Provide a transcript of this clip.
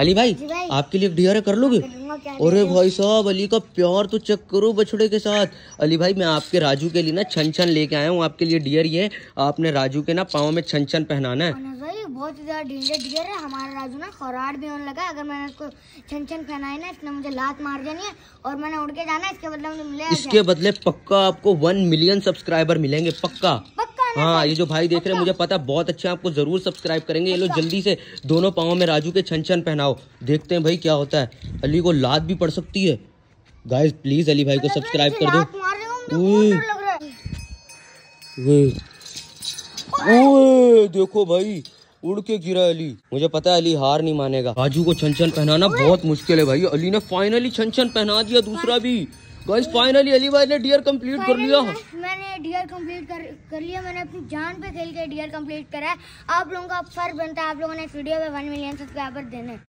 अली भाई, भाई आपके लिए डियर कर लोगे अरे भाई साहब अली का प्यार तो चेक करो बछड़े के साथ अली भाई मैं आपके राजू के लिए ना छन छन लेके आया हूँ आपके लिए डियर ये आपने राजू के ना पाँव में छन छन पहनाना है बहुत ज़्यादा डेंजर डियर है हमारा राजू ना खराट भी होने लगा अगर मैंने उसको छन छन पहनाई ना इसने मुझे लात मार देनी है और मैंने उड़ के जाना इसके बदले मुझे मिले इसके बदले पक्का आपको वन मिलियन सब्सक्राइबर मिलेंगे पक्का हाँ ये जो भाई देख रहे हैं मुझे मतलब पता बहुत अच्छे आपको जरूर सब्सक्राइब करेंगे ये लोग अच्छा। जल्दी से दोनों पाओ में राजू के छन छन पहनाओ देखते हैं भाई क्या होता है अली को लाद भी पड़ सकती है गाइस प्लीज अली भाई को सब्सक्राइब कर दो देखो भाई उड़ के गिरा अली मुझे पता है अली हार नहीं मानेगा राजू को छन छन पहनाना बहुत मुश्किल है भाई अली ने फाइनली छन छन पहना दिया दूसरा भी गाइस फाइनली अली भाई ने डियर कंप्लीट कर लिया मैंने डियर कंप्लीट कर कर लिया मैंने अपनी जान पे खेल के डियर कंप्लीट करा है आप लोगों का फर बनता है आप लोगों ने इस वीडियो पे वन मिलियन सब्सक्राइबर देने